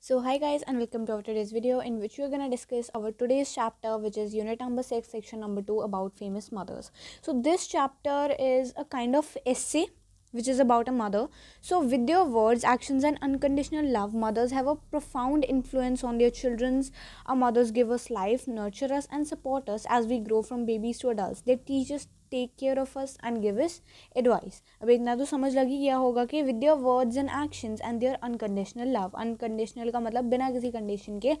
So hi guys and welcome to our today's video in which we are gonna discuss our today's chapter which is unit number 6 section number 2 about famous mothers. So this chapter is a kind of essay which is about a mother. So, with their words, actions, and unconditional love, mothers have a profound influence on their children's. Our mothers give us life, nurture us, and support us as we grow from babies to adults. They teach us, take care of us, and give us advice. अब इतना तो समझ लगी क्या होगा कि with their words and actions and their unconditional love. Unconditional का मतलब बिना किसी condition के,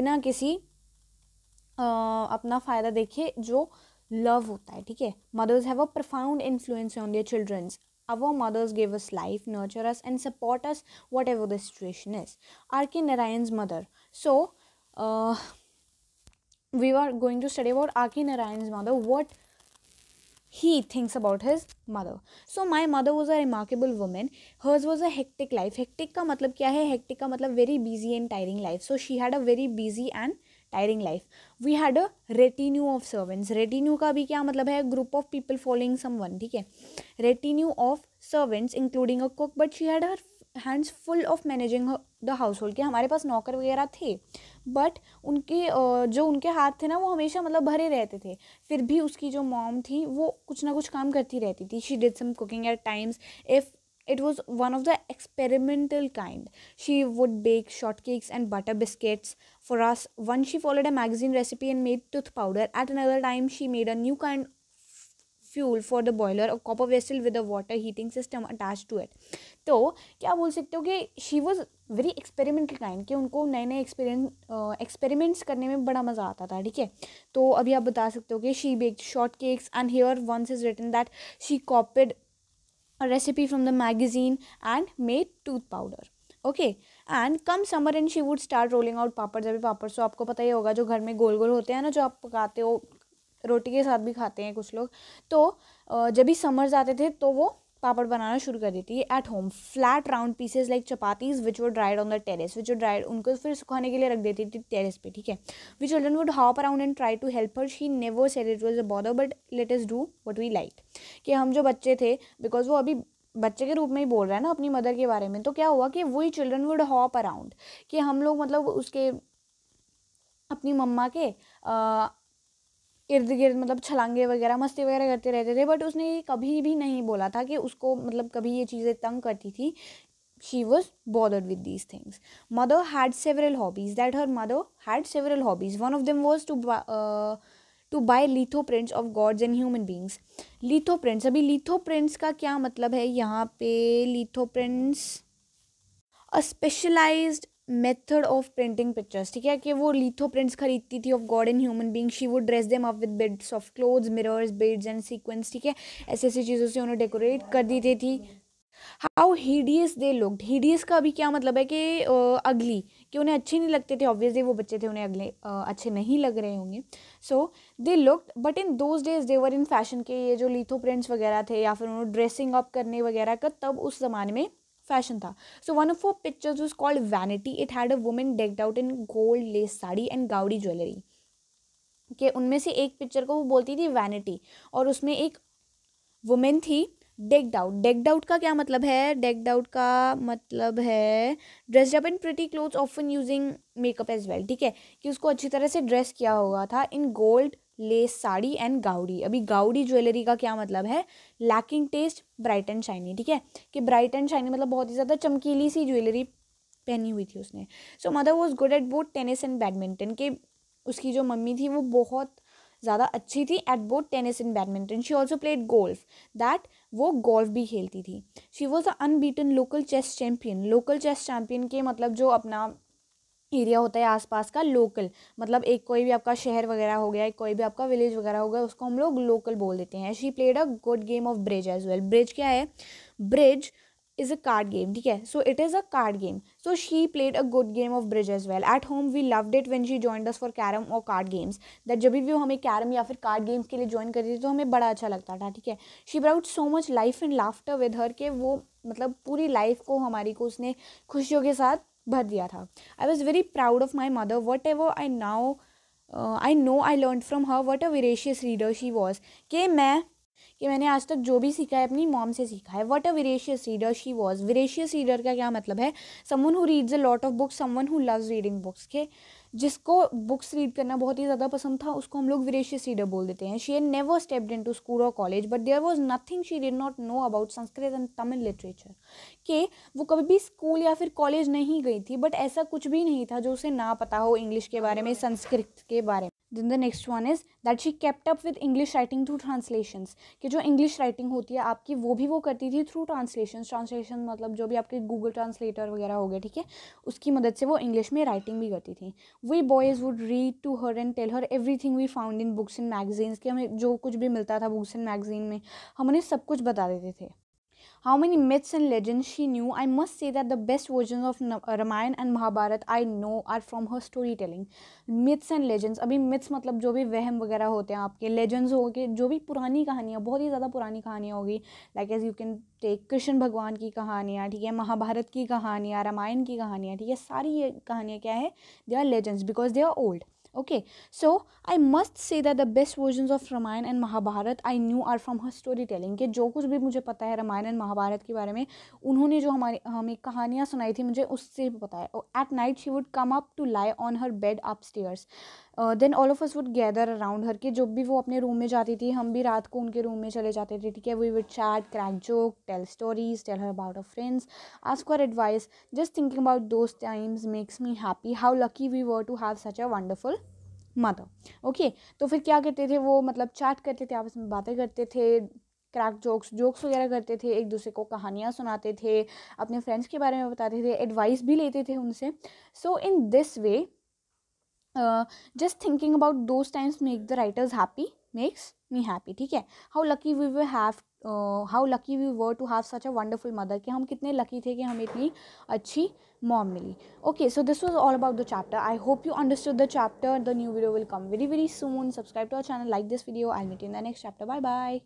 बिना किसी अपना फ़ायदा देखे जो लव होता है ठीक है mothers have a profound influence on their childrens our mothers gave us life, nurture us, and support us, whatever the situation is. R.K. Narayan's mother. So, uh, we were going to study about R.K. Narayan's mother, what he thinks about his mother. So, my mother was a remarkable woman. Hers was a hectic life. Hectic ka matlab kya hai? Hectic ka matlab very busy and tiring life. So, she had a very busy and tiring life we had a retinue of servants retinue का भी क्या मतलब है group of people following one ठीक है retinue of servants including a cook but she had her hands full of managing the household के हमारे पास नौकर वगैरह थे बट उनके जो उनके हाथ थे ना वो हमेशा मतलब भरे रहते थे फिर भी उसकी जो मॉम थी वो कुछ ना कुछ काम करती रहती थी she did some cooking at times if It was one of the experimental kind. She would bake shortcakes and butter biscuits for us. Once she followed a magazine recipe and made tooth powder. At another time, she made a new kind fuel for the boiler और copper vessel with a water heating system attach to it तो क्या बोल सकते हो कि she was very experimental kind कि उनको नए नए एक्सपेरिमेंट एक्सपेरिमेंट्स करने में बड़ा मज़ा आता था ठीक है तो अभी आप बता सकते हो कि she bake short cakes and here once is written that she copied a recipe from the magazine and made tooth powder okay and come summer and she would start rolling out papad अभी पापड़ सो आपको पता ही होगा जो घर में गोल गोल होते हैं ना जो आप पकाते हो रोटी के साथ भी खाते हैं कुछ लोग तो जब भी समर्स आते थे तो वो पापड़ बनाना शुरू कर देती है at home flat round pieces like chapatis which were dried on the terrace which were dried उनको फिर सुखाने के लिए रख देती थी टेरेस पे ठीक है we children would hop around and try to help her she never said it was a bother but let us do what we like कि हम जो बच्चे थे बिकॉज वो अभी बच्चे के रूप में ही बोल रहा है ना अपनी मदर के बारे में तो क्या हुआ कि वही चिल्ड्रन वुड हॉप अराउंड कि हम लोग मतलब उसके अपनी मम्मा के इर्द गिर्द मतलब छलांगे वगैरह मस्ती वगैरह करते रहते थे बट उसने कभी भी नहीं बोला था कि उसको मतलब कभी ये चीज़ें तंग करती थी she was bothered with these things mother had several hobbies that her mother had several hobbies one of them was to to buy litho prints of gods and human beings litho prints अभी litho prints का क्या मतलब है यहाँ पे litho prints a method of printing pictures ठीक है कि वो लीथो प्रिंट्स खरीदती थी of god and human being she would dress them up with beads of clothes mirrors beads and sequins ठीक है ऐसी ऐसी चीज़ों से उन्हें डेकोरेट कर दी थी how hideous they look hideous का अभी क्या मतलब है कि अगली कि उन्हें अच्छे नहीं लगते थे ऑब्वियसली वो बच्चे थे उन्हें अगले अच्छे नहीं लग रहे होंगे so they look but in those days they were in fashion के ये जो लीथो प्रिंट्स वगैरह थे या फिर उन्होंने ड्रेसिंग अप करने वगैरह का तब उस ज़माने में फैशन था so one of four pictures was called vanity it had a women decked out in gold lace sari and gaudy jewellery के उनमें से एक पिक्चर को वो बोलती थी वैनिटी और उसमें एक वुमेन थी डेक्ड आउट डेक्ड आउट का क्या मतलब है डेक्ड आउट का मतलब है dressed up in pretty clothes often using makeup as well ठीक है कि उसको अच्छी तरह से ड्रेस किया हुआ था in gold lace sari and gaudy अभी गाउडी ज्वेलरी का क्या मतलब है lacking taste bright and shiny ठीक है कि ब्राइट एंड शाइनी मतलब बहुत ही ज़्यादा चमकीली सी ज्वेलरी पहनी हुई थी उसने so mother was good at both tennis and badminton के उसकी जो मम्मी थी वो बहुत ज़्यादा अच्छी थी at both tennis and badminton she also played golf that वो गोल्फ भी खेलती थी she was a unbeaten local chess champion local chess champion के मतलब जो अपना एरिया होता है आसपास का लोकल मतलब एक कोई भी आपका शहर वगैरह हो गया कोई भी आपका विलेज वगैरह हो गया उसको हम लोग लोकल बोल देते हैं she played a good game of bridge as well bridge क्या है bridge is a card game ठीक है so it is a card game so she played a good game of bridge as well at home we love it when she join us for carrom और card games that जब भी वो हमें carrom या फिर card games के लिए join करती थी तो हमें बड़ा अच्छा लगता था ठीक है she brought so much life and laughter with her के वो मतलब पूरी लाइफ को हमारी को उसने खुशियों के साथ भर दिया था I was very proud of my mother whatever I now I know I learn from her what a voracious reader she was के मैं कि मैंने आज तक जो भी सीखा है अपनी मॉम से सीखा है what a voracious reader she was voracious reader का क्या मतलब है someone who reads a lot of books someone who loves reading books के जिसको बुक्स रीड करना बहुत ही ज़्यादा पसंद था उसको हम लोग विरेशियस रीडर बोल देते हैं she an never stepped into school और college but there was nothing she did not know about Sanskrit and Tamil literature कि वो कभी भी स्कूल या फिर कॉलेज नहीं गई थी बट ऐसा कुछ भी नहीं था जो उसे ना पता हो इंग्लिश के बारे में संस्कृत के बारे में then the next one is that she kept up with English writing through translations कि जो इंग्लिश राइटिंग होती है आपकी वो भी वो करती थी थ्रू ट्रांसलेशन ट्रांसलेशन मतलब जो भी आपके गूगल ट्रांसलेटर वगैरह हो गए ठीक है उसकी मदद से वो इंग्लिश में राइटिंग भी करती थी we boys would read to her and tell her everything we found in books and magazines कि हमें जो कुछ भी मिलता था बुक्स एंड मैगजीन में हम उन्हें सब कुछ बता देते थे how many myths and legends she knew, I must say that the best versions of Ramayana and Mahabharata I know are from her storytelling. Myths and legends, अभी myths मतलब जो भी वहम वगैरह होते हैं आपके legends हो गए जो भी पुरानी कहानियाँ बहुत ही ज़्यादा पुरानी कहानियाँ होगी like as you can take Krishna Bhagwan की कहानियाँ ठीक है महाभारत की कहानियाँ रामायण की कहानियाँ ठीक है सारी ये कहानियाँ क्या है they are legends because they are old Okay, so I must say that the best versions of Ramayana and Mahabharat I knew are from her storytelling. कि जो कुछ भी मुझे पता है रामायण एंड महाभारत के बारे में उन्होंने जो हमारी हमें कहानियाँ सुनाई थी मुझे उससे भी पता है at night she would come up to lie on her bed upstairs then all of us would gather around her के जब भी वो अपने रूम में जाती थी हम भी रात को उनके रूम में चले जाते थे ठीक है we would chat crack joke tell stories tell her about a friends ask her advice just thinking about those times makes me happy how lucky we were to have such a wonderful mother okay तो फिर क्या करते थे वो मतलब chat करते थे आपस में बातें करते थे क्रैक जोक्स जोक्स वगैरह करते थे एक दूसरे को कहानियाँ सुनाते थे अपने फ्रेंड्स के बारे में बताते थे एडवाइस भी लेते थे उनसे so in this way just thinking about those times make the writers happy makes me happy ठीक है how lucky we way have how lucky we were to have such a wonderful mother कि हम कितने lucky थे कि हमें इतनी अच्छी मॉम मिली okay so this was all about the chapter I hope you understood the chapter the new video will come very very soon subscribe to our channel like this video I meet in the next chapter bye bye